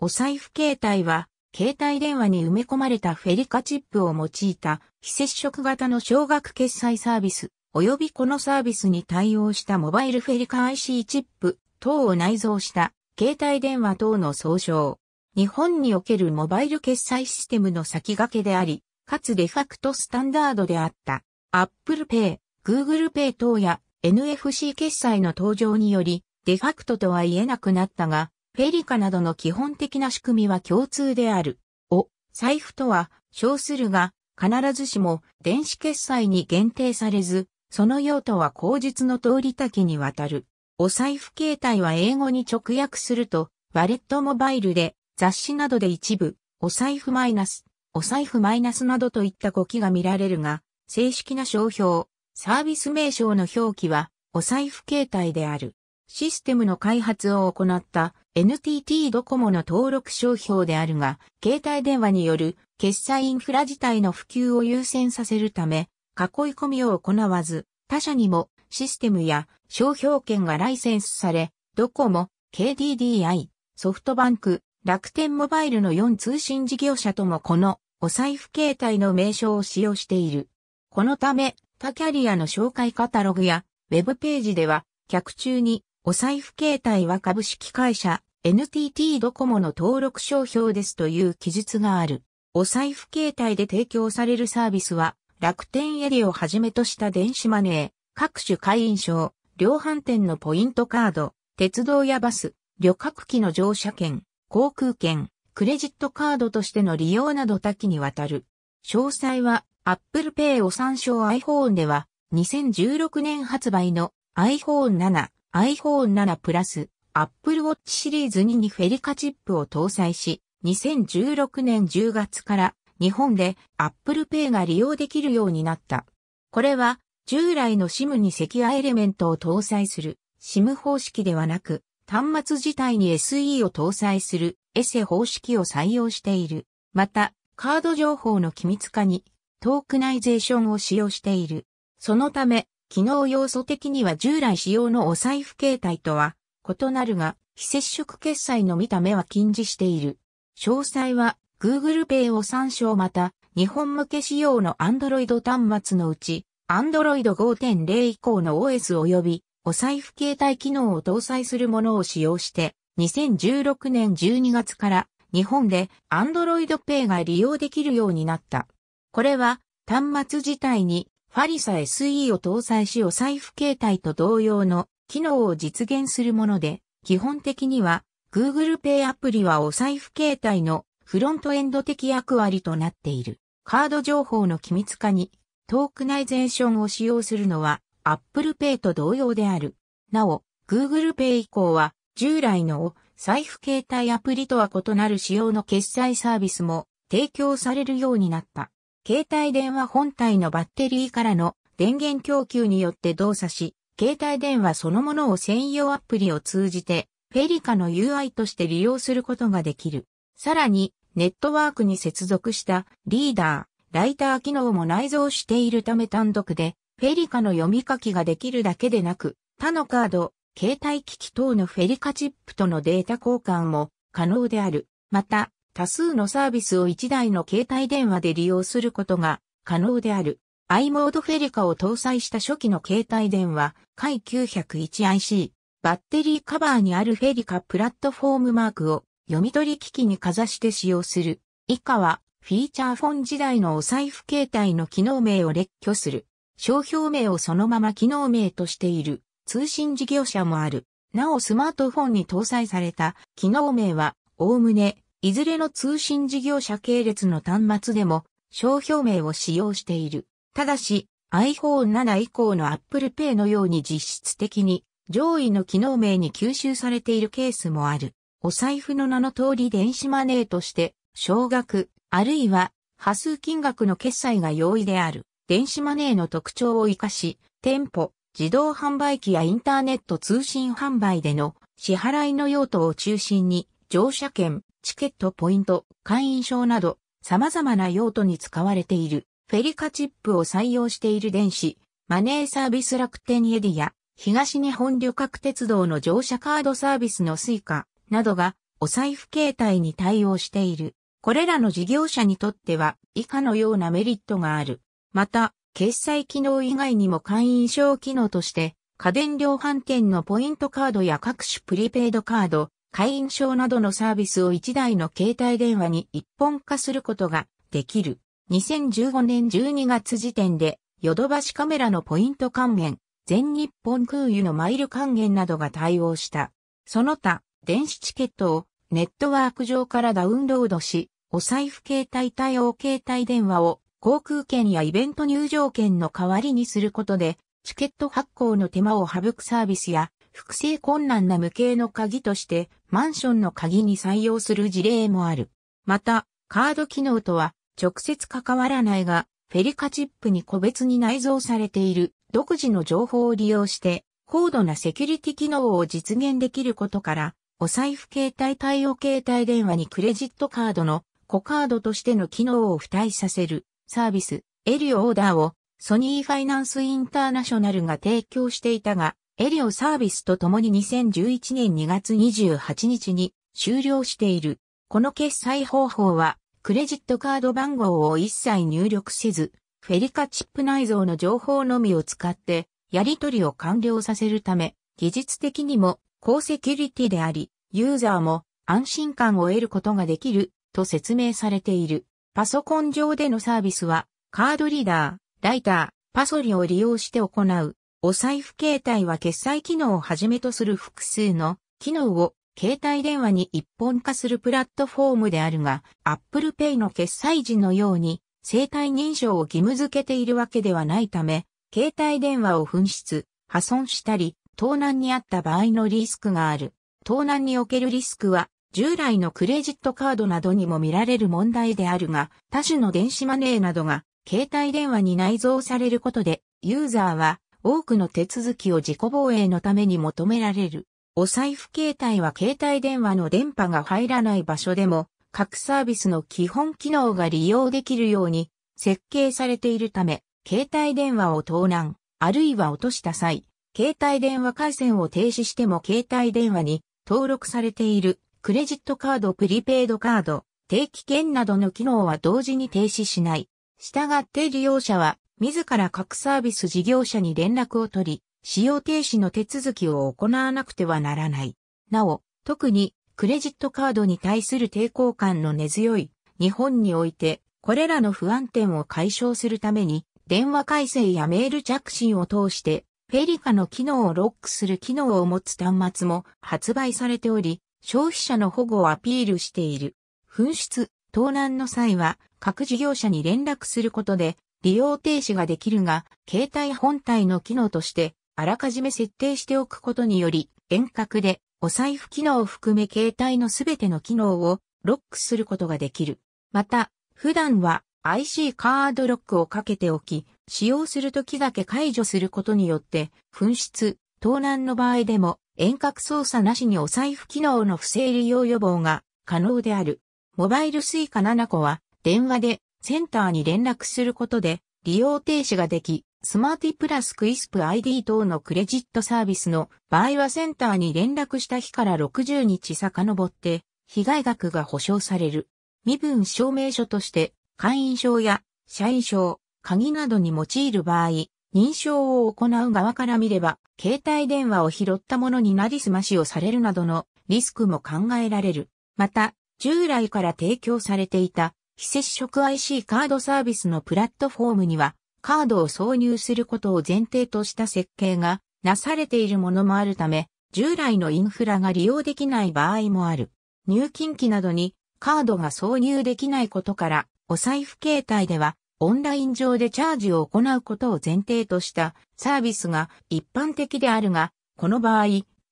お財布携帯は、携帯電話に埋め込まれたフェリカチップを用いた非接触型の少額決済サービス、及びこのサービスに対応したモバイルフェリカ IC チップ等を内蔵した携帯電話等の総称。日本におけるモバイル決済システムの先駆けであり、かつデファクトスタンダードであった。Apple Pay、Google Pay 等や NFC 決済の登場により、デファクトとは言えなくなったが、フェリカなどの基本的な仕組みは共通である。お、財布とは、称するが、必ずしも電子決済に限定されず、その用途は口述の通り多岐にわたる。お財布形態は英語に直訳すると、ワレットモバイルで、雑誌などで一部、お財布マイナス、お財布マイナスなどといった語気が見られるが、正式な商標、サービス名称の表記は、お財布形態である。システムの開発を行った NTT ドコモの登録商標であるが、携帯電話による決済インフラ自体の普及を優先させるため、囲い込みを行わず、他社にもシステムや商標権がライセンスされ、ドコモ、KDDI、ソフトバンク、楽天モバイルの4通信事業者ともこのお財布携帯の名称を使用している。このため、他キャリアの紹介カタログやウェブページでは客中にお財布形態は株式会社 NTT ドコモの登録商標ですという記述がある。お財布形態で提供されるサービスは楽天エリをはじめとした電子マネー、各種会員証、量販店のポイントカード、鉄道やバス、旅客機の乗車券、航空券、クレジットカードとしての利用など多岐にわたる。詳細は Apple Pay を参照 iPhone では2016年発売の iPhone 7 iPhone 7プラス Apple Watch シリーズ2にフェリカチップを搭載し、2016年10月から日本で Apple Pay が利用できるようになった。これは従来の SIM にセキュアエレメントを搭載する SIM 方式ではなく、端末自体に SE を搭載するエセ方式を採用している。また、カード情報の機密化にトークナイゼーションを使用している。そのため、機能要素的には従来使用のお財布形態とは異なるが、非接触決済の見た目は禁じしている。詳細は Google Pay を参照また、日本向け仕様の Android 端末のうち、Android 5.0以降の OS 及びお財布携帯機能を搭載するものを使用して、2016年12月から日本で Android Pay が利用できるようになった。これは端末自体にファリサ SE を搭載しお財布形態と同様の機能を実現するもので、基本的には Google Pay アプリはお財布形態のフロントエンド的役割となっている。カード情報の機密化にトークナイゼーションを使用するのは Apple Pay と同様である。なお、Google Pay 以降は従来のお財布形態アプリとは異なる仕様の決済サービスも提供されるようになった。携帯電話本体のバッテリーからの電源供給によって動作し、携帯電話そのものを専用アプリを通じて、フェリカの UI として利用することができる。さらに、ネットワークに接続したリーダー、ライター機能も内蔵しているため単独で、フェリカの読み書きができるだけでなく、他のカード、携帯機器等のフェリカチップとのデータ交換も可能である。また、多数のサービスを1台の携帯電話で利用することが可能である。i モードフェリカを搭載した初期の携帯電話、回 901IC、バッテリーカバーにあるフェリカプラットフォームマークを読み取り機器にかざして使用する。以下は、フィーチャーフォン時代のお財布携帯の機能名を列挙する。商標名をそのまま機能名としている通信事業者もある。なおスマートフォンに搭載された機能名は、おおむねいずれの通信事業者系列の端末でも商標名を使用している。ただし、iPhone7 以降の Apple Pay のように実質的に上位の機能名に吸収されているケースもある。お財布の名の通り電子マネーとして、少額、あるいは、波数金額の決済が容易である。電子マネーの特徴を活かし、店舗、自動販売機やインターネット通信販売での支払いの用途を中心に、乗車券、チケットポイント、会員証など、様々な用途に使われている、フェリカチップを採用している電子、マネーサービス楽天エディ東日本旅客鉄道の乗車カードサービスのスイカなどが、お財布形態に対応している。これらの事業者にとっては、以下のようなメリットがある。また、決済機能以外にも会員証機能として、家電量販店のポイントカードや各種プリペイドカード、会員証などのサービスを1台の携帯電話に一本化することができる。2015年12月時点で、ヨドバシカメラのポイント還元、全日本空輸のマイル還元などが対応した。その他、電子チケットをネットワーク上からダウンロードし、お財布携帯対応携帯電話を航空券やイベント入場券の代わりにすることで、チケット発行の手間を省くサービスや、複製困難な無形の鍵としてマンションの鍵に採用する事例もある。また、カード機能とは直接関わらないが、フェリカチップに個別に内蔵されている独自の情報を利用して高度なセキュリティ機能を実現できることから、お財布携帯対応携帯電話にクレジットカードのコカードとしての機能を付帯させるサービスエリオーダーをソニーファイナンスインターナショナルが提供していたが、エリオサービスとともに2011年2月28日に終了している。この決済方法は、クレジットカード番号を一切入力せず、フェリカチップ内蔵の情報のみを使って、やり取りを完了させるため、技術的にも高セキュリティであり、ユーザーも安心感を得ることができると説明されている。パソコン上でのサービスは、カードリーダー、ライター、パソリを利用して行う。お財布携帯は決済機能をはじめとする複数の機能を携帯電話に一本化するプラットフォームであるが、Apple Pay の決済時のように生体認証を義務付けているわけではないため、携帯電話を紛失、破損したり、盗難にあった場合のリスクがある。盗難におけるリスクは、従来のクレジットカードなどにも見られる問題であるが、他種の電子マネーなどが携帯電話に内蔵されることで、ユーザーは多くの手続きを自己防衛のために求められる。お財布携帯は携帯電話の電波が入らない場所でも、各サービスの基本機能が利用できるように設計されているため、携帯電話を盗難、あるいは落とした際、携帯電話回線を停止しても携帯電話に登録されているクレジットカード、プリペイドカード、定期券などの機能は同時に停止しない。従って利用者は自ら各サービス事業者に連絡を取り、使用停止の手続きを行わなくてはならない。なお、特にクレジットカードに対する抵抗感の根強い日本において、これらの不安点を解消するために、電話改正やメール着信を通して、フェリカの機能をロックする機能を持つ端末も発売されており、消費者の保護をアピールしている。紛失、盗難の際は、各事業者に連絡することで、利用停止ができるが、携帯本体の機能として、あらかじめ設定しておくことにより、遠隔で、お財布機能を含め携帯のすべての機能をロックすることができる。また、普段は IC カードロックをかけておき、使用するときだけ解除することによって、紛失、盗難の場合でも遠隔操作なしにお財布機能の不正利用予防が可能である。モバイルスイカ7個は電話でセンターに連絡することで利用停止ができ、スマーティプラスクイスプ ID 等のクレジットサービスの場合はセンターに連絡した日から60日遡って、被害額が保証される。身分証明書として、会員証や社員証、鍵などに用いる場合、認証を行う側から見れば、携帯電話を拾ったものになりすましをされるなどのリスクも考えられる。また、従来から提供されていた非接触 IC カードサービスのプラットフォームには、カードを挿入することを前提とした設計がなされているものもあるため、従来のインフラが利用できない場合もある。入金機などにカードが挿入できないことから、お財布携帯ではオンライン上でチャージを行うことを前提としたサービスが一般的であるが、この場合、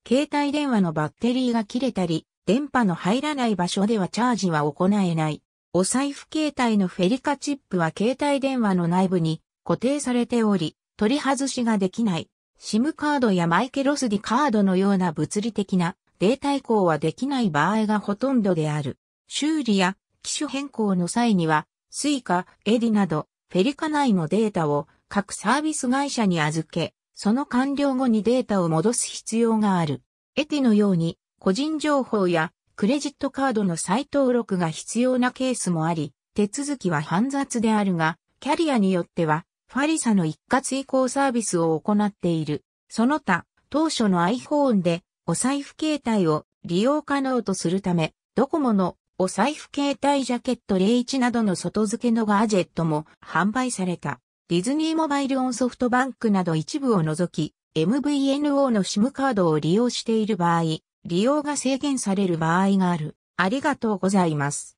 携帯電話のバッテリーが切れたり、電波の入らない場所ではチャージは行えない。お財布携帯のフェリカチップは携帯電話の内部に固定されており、取り外しができない。SIM カードやマイケロスディカードのような物理的なデータ移行はできない場合がほとんどである。修理や機種変更の際には、Suica、エディなど、フェリカ内のデータを各サービス会社に預け、その完了後にデータを戻す必要がある。エティのように、個人情報やクレジットカードの再登録が必要なケースもあり、手続きは煩雑であるが、キャリアによっては、ファリサの一括移行サービスを行っている。その他、当初の iPhone で、お財布携帯を利用可能とするため、ドコモのお財布携帯ジャケット01などの外付けのガジェットも販売された。ディズニーモバイルオンソフトバンクなど一部を除き、MVNO の SIM カードを利用している場合、利用が制限される場合がある。ありがとうございます。